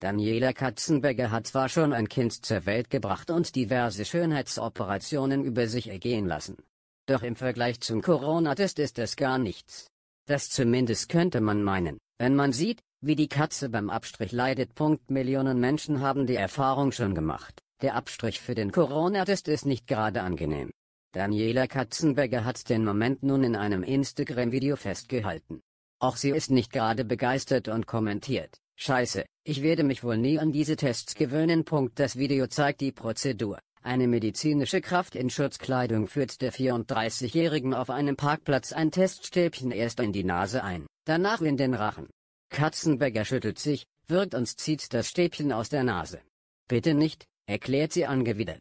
Daniela Katzenberger hat zwar schon ein Kind zur Welt gebracht und diverse Schönheitsoperationen über sich ergehen lassen. Doch im Vergleich zum Corona-Test ist das gar nichts. Das zumindest könnte man meinen, wenn man sieht, wie die Katze beim Abstrich leidet. Punkt Millionen Menschen haben die Erfahrung schon gemacht. Der Abstrich für den Corona-Test ist nicht gerade angenehm. Daniela Katzenberger hat den Moment nun in einem Instagram-Video festgehalten. Auch sie ist nicht gerade begeistert und kommentiert, Scheiße, ich werde mich wohl nie an diese Tests gewöhnen. Das Video zeigt die Prozedur. Eine medizinische Kraft in Schutzkleidung führt der 34-Jährigen auf einem Parkplatz ein Teststäbchen erst in die Nase ein, danach in den Rachen. Katzenberger schüttelt sich, wirkt und zieht das Stäbchen aus der Nase. Bitte nicht, erklärt sie angewidert.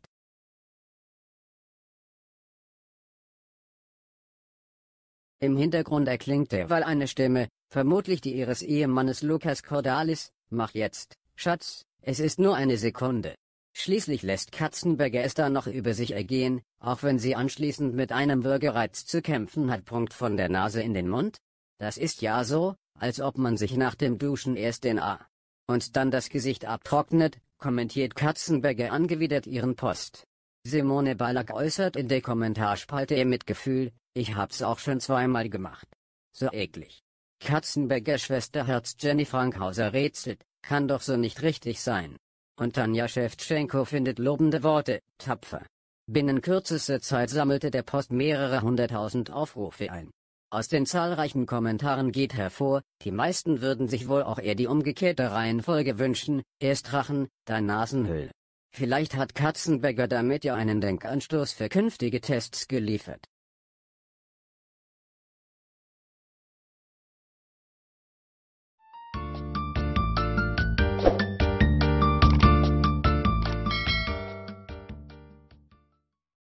Im Hintergrund erklingt derweil eine Stimme, vermutlich die ihres Ehemannes Lukas Cordalis, mach jetzt, Schatz, es ist nur eine Sekunde. Schließlich lässt Katzenberger es dann noch über sich ergehen, auch wenn sie anschließend mit einem Würgereiz zu kämpfen hat. Punkt von der Nase in den Mund? Das ist ja so, als ob man sich nach dem Duschen erst den A. und dann das Gesicht abtrocknet, kommentiert Katzenberger angewidert ihren Post. Simone Ballack äußert in der Kommentarspalte ihr Mitgefühl, ich hab's auch schon zweimal gemacht. So eklig. Katzenberger Schwesterherz Jenny Frankhauser rätselt, kann doch so nicht richtig sein. Und Tanja Schewtschenko findet lobende Worte, tapfer. Binnen kürzester Zeit sammelte der Post mehrere hunderttausend Aufrufe ein. Aus den zahlreichen Kommentaren geht hervor, die meisten würden sich wohl auch eher die umgekehrte Reihenfolge wünschen, erst Rachen, dann Nasenhöhle. Vielleicht hat Katzenberger damit ja einen Denkanstoß für künftige Tests geliefert